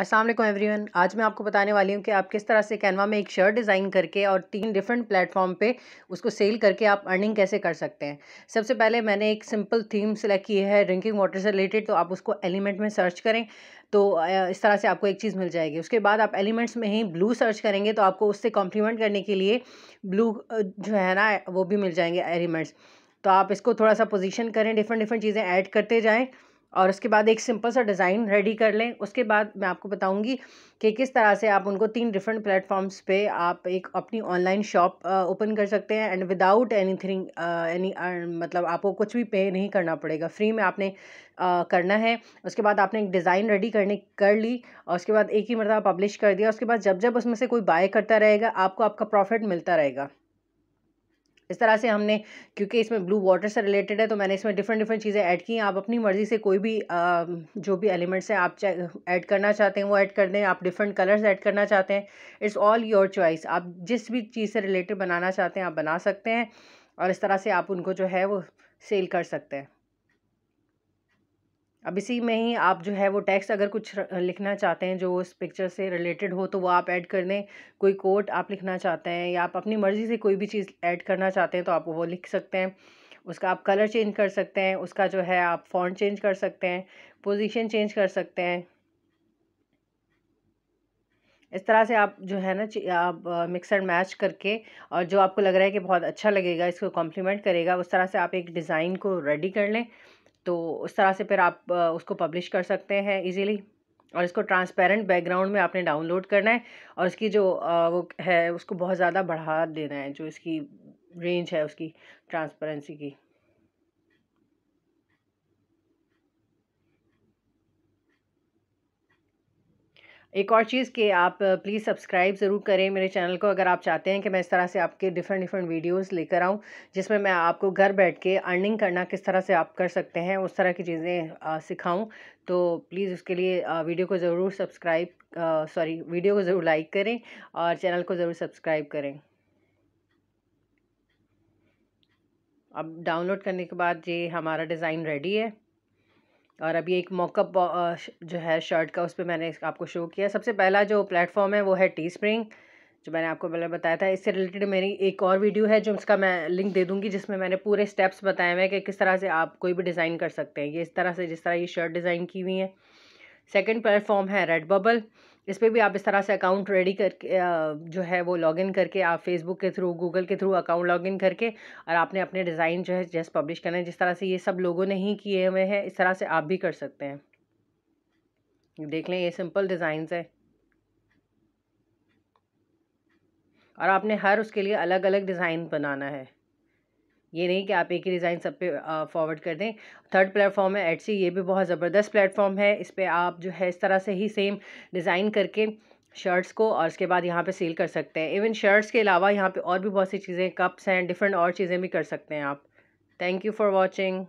अस्सलाम वालेकुम एवरीवन आज मैं आपको बताने वाली हूँ कि आप किस तरह से कैनवा में एक शर्ट डिज़ाइन करके और तीन डिफरेंट प्लेटफॉर्म पे उसको सेल करके आप अर्निंग कैसे कर सकते हैं सबसे पहले मैंने एक सिंपल थीम सेलेक्ट की है ड्रिंकिंग वाटर से रिलेटेड तो आप उसको एलिमेंट में सर्च करें तो इस तरह से आपको एक चीज़ मिल जाएगी उसके बाद आप एलिमेंट्स में ही ब्लू सर्च करेंगे तो आपको उससे कॉम्प्लीमेंट करने के लिए ब्लू जो है ना वो भी मिल जाएंगे एलिमेंट्स तो आप इसको थोड़ा सा पोजिशन करें डिफरेंट डिफरेंट चीज़ें ऐड करते जाएँ और उसके बाद एक सिंपल सा डिज़ाइन रेडी कर लें उसके बाद मैं आपको बताऊंगी कि किस तरह से आप उनको तीन डिफरेंट प्लेटफॉर्म्स पे आप एक अपनी ऑनलाइन शॉप ओपन कर सकते हैं and without anything any मतलब आपको कुछ भी पे नहीं करना पड़ेगा फ्री में आपने uh, करना है उसके बाद आपने एक डिज़ाइन रेडी करने कर ली और उसके बाद एक ही मरतबा पब्लिश कर दिया उसके बाद जब जब उसमें से कोई बाय करता रहेगा आपको आपका प्रॉफिट मिलता रहेगा इस तरह से हमने क्योंकि इसमें ब्लू वाटर से रिलेटेड है तो मैंने इसमें डिफरेंट डिफरेंट चीज़ें ऐड की हैं आप अपनी मर्ज़ी से कोई भी आ, जो भी एलिमेंट्स हैं आप ऐड करना चाहते हैं वो ऐड कर दें आप डिफरेंट कलर्स ऐड करना चाहते हैं इट्स ऑल योर चॉइस आप जिस भी चीज़ से रिलेटेड बनाना चाहते हैं आप बना सकते हैं और इस तरह से आप उनको जो है वो सेल कर सकते हैं अब इसी में ही आप जो है वो टेक्स्ट अगर कुछ लिखना चाहते हैं जो उस पिक्चर से रिलेटेड हो तो वो आप ऐड कर दें कोई कोट आप लिखना चाहते हैं या आप अपनी मर्ज़ी से कोई भी चीज़ ऐड करना चाहते हैं तो आप वो लिख सकते हैं उसका आप कलर चेंज कर सकते हैं उसका जो है आप फॉन्ट चेंज कर सकते हैं पोजीशन चेंज कर सकते हैं इस तरह से आप जो है ना आप मिक्स एंड मैच करके और जो आपको लग रहा है कि बहुत अच्छा लगेगा इसको कॉम्प्लीमेंट करेगा उस तरह से आप एक डिज़ाइन को रेडी कर लें तो उस तरह से फिर आप उसको पब्लिश कर सकते हैं इजीली और इसको ट्रांसपेरेंट बैकग्राउंड में आपने डाउनलोड करना है और इसकी जो वो है उसको बहुत ज़्यादा बढ़ा देना है जो इसकी रेंज है उसकी ट्रांसपेरेंसी की एक और चीज़ कि आप प्लीज़ सब्सक्राइब ज़रूर करें मेरे चैनल को अगर आप चाहते हैं कि मैं इस तरह से आपके डिफरेंट डिफरेंट वीडियोस लेकर आऊँ जिसमें मैं आपको घर बैठ के अर्निंग करना किस तरह से आप कर सकते हैं उस तरह की चीज़ें सिखाऊँ तो प्लीज़ उसके लिए वीडियो को ज़रूर सब्सक्राइब सॉरी वीडियो को ज़रूर लाइक करें और चैनल को ज़रूर सब्सक्राइब करें अब डाउनलोड करने के बाद ये हमारा डिज़ाइन रेडी है और अभी एक मॉकअप जो है शर्ट का उस पर मैंने आपको शो किया सबसे पहला जो प्लेटफॉर्म है वो है टी स्प्रिंग जो मैंने आपको पहले बताया था इससे रिलेटेड मेरी एक और वीडियो है जो उसका मैं लिंक दे दूंगी जिसमें मैंने पूरे स्टेप्स बताए हुए हैं कि किस तरह से आप कोई भी डिज़ाइन कर सकते हैं ये इस तरह से जिस तरह ये शर्ट डिज़ाइन की हुई है सेकंड प्लेटफॉर्म है रेड बबल इस पर भी आप इस तरह से अकाउंट रेडी करके जो है वो लॉगिन करके आप फेसबुक के थ्रू गूगल के थ्रू अकाउंट लॉगिन करके और आपने अपने डिज़ाइन जो है जस्ट पब्लिश करना है जिस तरह से ये सब लोगों ने ही किए हुए हैं इस तरह से आप भी कर सकते हैं देख लें ये सिंपल डिज़ाइन है और आपने हर उसके लिए अलग अलग डिज़ाइन बनाना है ये नहीं कि आप एक ही डिज़ाइन सब पे फॉरवर्ड कर दें थर्ड प्लेटफॉर्म है एडसी ये भी बहुत ज़बरदस्त प्लेटफॉर्म है इस पर आप जो है इस तरह से ही सेम डिज़ाइन करके शर्ट्स को और उसके बाद यहाँ पे सेल कर सकते हैं इवन शर्ट्स के अलावा यहाँ पे और भी बहुत सी चीज़ें कप्स हैं डिफरेंट और चीज़ें भी कर सकते हैं आप थैंक यू फॉर वॉचिंग